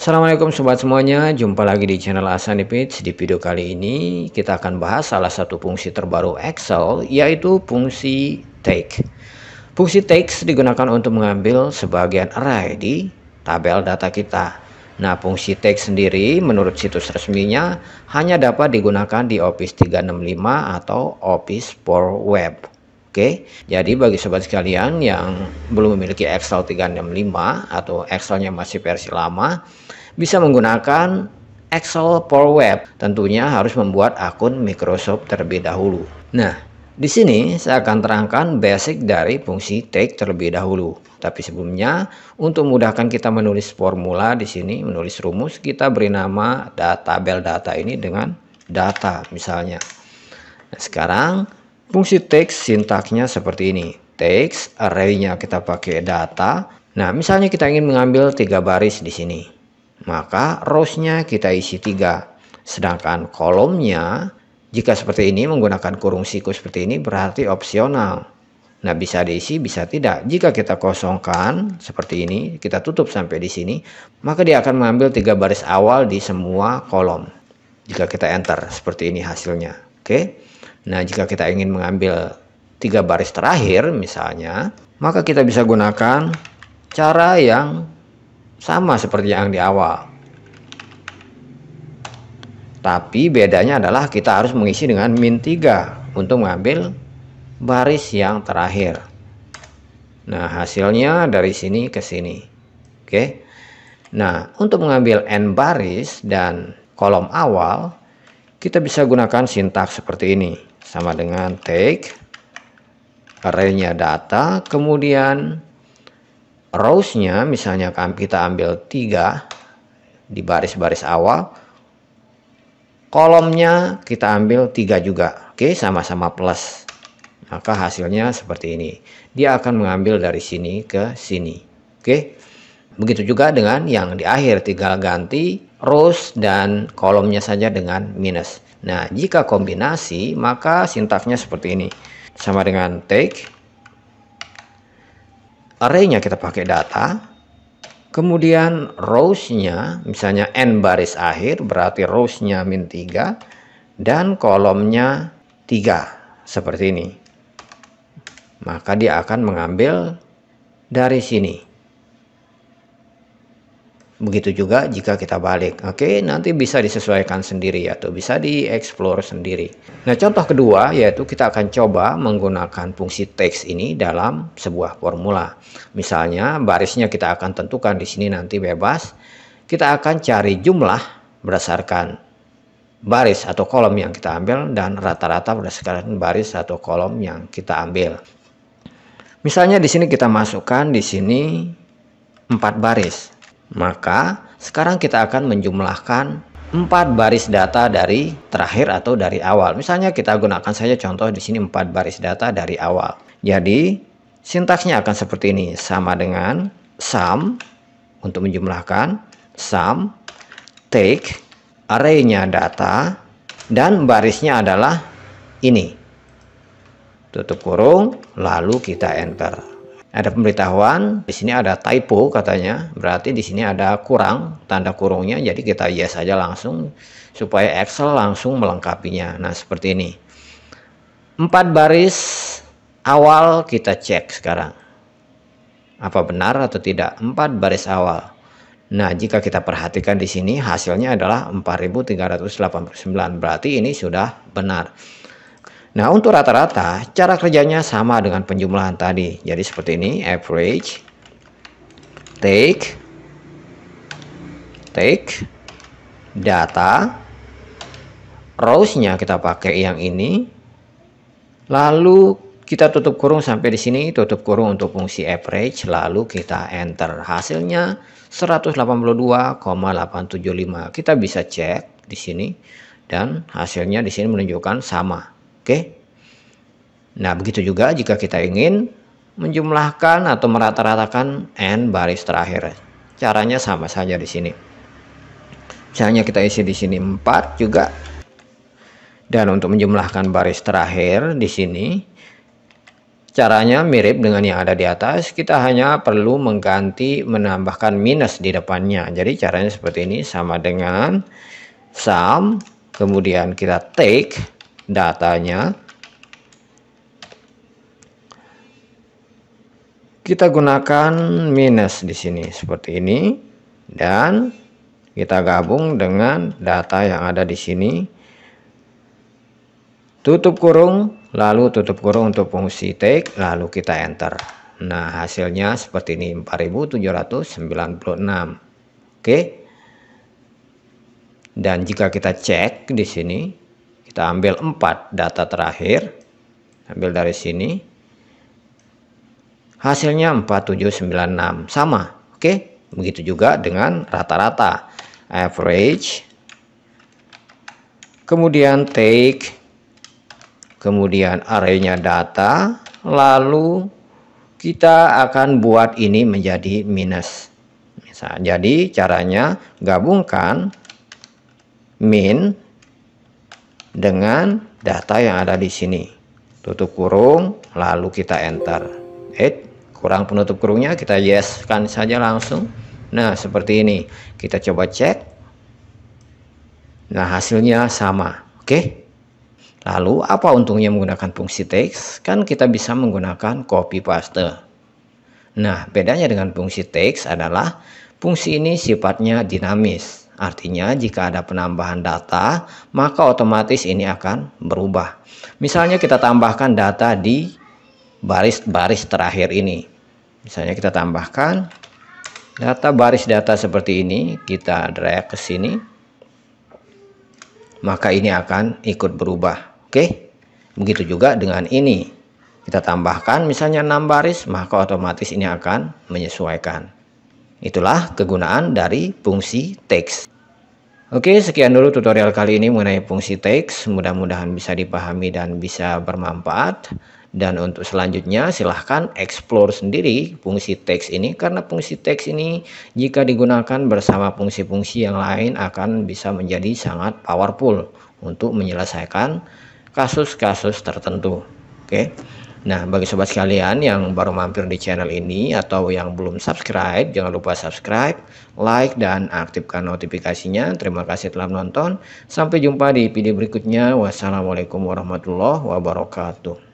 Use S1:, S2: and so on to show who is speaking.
S1: Assalamualaikum sobat semuanya, jumpa lagi di channel Asani Pitch. Di video kali ini kita akan bahas salah satu fungsi terbaru Excel yaitu fungsi take. Fungsi Take digunakan untuk mengambil sebagian array di tabel data kita. Nah, fungsi take sendiri menurut situs resminya hanya dapat digunakan di Office 365 atau Office for Web. Oke, jadi bagi sobat sekalian yang belum memiliki Excel 365 atau Excelnya masih versi lama, bisa menggunakan Excel Power Web. Tentunya harus membuat akun Microsoft terlebih dahulu. Nah, di sini saya akan terangkan basic dari fungsi take terlebih dahulu. Tapi sebelumnya, untuk memudahkan kita menulis formula di sini, menulis rumus, kita beri nama tabel data ini dengan data misalnya. Nah, sekarang Fungsi text sintaknya seperti ini. Text arraynya kita pakai data. Nah, misalnya kita ingin mengambil tiga baris di sini. Maka rows-nya kita isi tiga. Sedangkan kolomnya jika seperti ini menggunakan kurung siku seperti ini berarti opsional. Nah, bisa diisi, bisa tidak. Jika kita kosongkan seperti ini, kita tutup sampai di sini, maka dia akan mengambil tiga baris awal di semua kolom. Jika kita enter, seperti ini hasilnya. Oke. Nah, jika kita ingin mengambil tiga baris terakhir misalnya, maka kita bisa gunakan cara yang sama seperti yang di awal. Tapi bedanya adalah kita harus mengisi dengan min 3 untuk mengambil baris yang terakhir. Nah, hasilnya dari sini ke sini. Oke. Nah, untuk mengambil n baris dan kolom awal, kita bisa gunakan sintaks seperti ini sama dengan take arraynya data kemudian rowsnya misalnya kita ambil tiga di baris-baris awal kolomnya kita ambil tiga juga oke sama-sama plus maka hasilnya seperti ini dia akan mengambil dari sini ke sini oke begitu juga dengan yang di akhir tinggal ganti rows dan kolomnya saja dengan minus Nah, jika kombinasi, maka sintaknya seperti ini. Sama dengan take, arraynya kita pakai data, kemudian rows-nya, misalnya n baris akhir, berarti rows-nya min 3, dan kolomnya 3, seperti ini. Maka dia akan mengambil dari sini. Begitu juga jika kita balik. Oke, nanti bisa disesuaikan sendiri atau bisa dieksplor sendiri. Nah, contoh kedua yaitu kita akan coba menggunakan fungsi teks ini dalam sebuah formula. Misalnya, barisnya kita akan tentukan di sini nanti bebas. Kita akan cari jumlah berdasarkan baris atau kolom yang kita ambil dan rata-rata berdasarkan baris atau kolom yang kita ambil. Misalnya di sini kita masukkan di sini 4 baris. Maka sekarang kita akan menjumlahkan empat baris data dari terakhir atau dari awal. Misalnya kita gunakan saja contoh di sini empat baris data dari awal. Jadi sintaksnya akan seperti ini sama dengan sum untuk menjumlahkan sum take arraynya data dan barisnya adalah ini tutup kurung lalu kita enter ada pemberitahuan, di sini ada typo katanya, berarti di sini ada kurang tanda kurungnya, jadi kita yes aja langsung supaya Excel langsung melengkapinya. Nah, seperti ini. Empat baris awal kita cek sekarang. Apa benar atau tidak? Empat baris awal. Nah, jika kita perhatikan di sini hasilnya adalah 4389. Berarti ini sudah benar. Nah untuk rata-rata cara kerjanya sama dengan penjumlahan tadi. Jadi seperti ini average take take data rows-nya kita pakai yang ini lalu kita tutup kurung sampai di sini tutup kurung untuk fungsi average lalu kita enter hasilnya 182,875 kita bisa cek di sini dan hasilnya di sini menunjukkan sama Oke. Nah, begitu juga jika kita ingin menjumlahkan atau merata-ratakan n baris terakhir. Caranya sama saja di sini. Caranya kita isi di sini 4 juga. Dan untuk menjumlahkan baris terakhir di sini caranya mirip dengan yang ada di atas. Kita hanya perlu mengganti menambahkan minus di depannya. Jadi caranya seperti ini sama dengan sum kemudian kita take datanya. Kita gunakan minus di sini seperti ini dan kita gabung dengan data yang ada di sini. Tutup kurung, lalu tutup kurung untuk fungsi take, lalu kita enter. Nah, hasilnya seperti ini 4796. Oke. Dan jika kita cek di sini, kita ambil empat data terakhir. Ambil dari sini. Hasilnya 4796. Sama. Oke. Begitu juga dengan rata-rata. Average. Kemudian take. Kemudian arraynya data. Lalu kita akan buat ini menjadi minus. Jadi caranya gabungkan min dengan data yang ada di sini. Tutup kurung, lalu kita enter. Eh, kurang penutup kurungnya kita yes kan saja langsung. Nah, seperti ini. Kita coba cek. Nah, hasilnya sama. Oke. Lalu apa untungnya menggunakan fungsi text? Kan kita bisa menggunakan copy paste. Nah, bedanya dengan fungsi text adalah fungsi ini sifatnya dinamis. Artinya jika ada penambahan data, maka otomatis ini akan berubah. Misalnya kita tambahkan data di baris-baris terakhir ini. Misalnya kita tambahkan data baris data seperti ini, kita drag ke sini. Maka ini akan ikut berubah. Oke. Begitu juga dengan ini. Kita tambahkan misalnya 6 baris, maka otomatis ini akan menyesuaikan. Itulah kegunaan dari fungsi teks. Oke, sekian dulu tutorial kali ini mengenai fungsi teks. Mudah-mudahan bisa dipahami dan bisa bermanfaat. Dan untuk selanjutnya silahkan explore sendiri fungsi teks ini karena fungsi teks ini jika digunakan bersama fungsi-fungsi yang lain akan bisa menjadi sangat powerful untuk menyelesaikan kasus-kasus tertentu. Oke. Nah, bagi sobat sekalian yang baru mampir di channel ini atau yang belum subscribe, jangan lupa subscribe, like, dan aktifkan notifikasinya. Terima kasih telah menonton. Sampai jumpa di video berikutnya. Wassalamualaikum warahmatullahi wabarakatuh.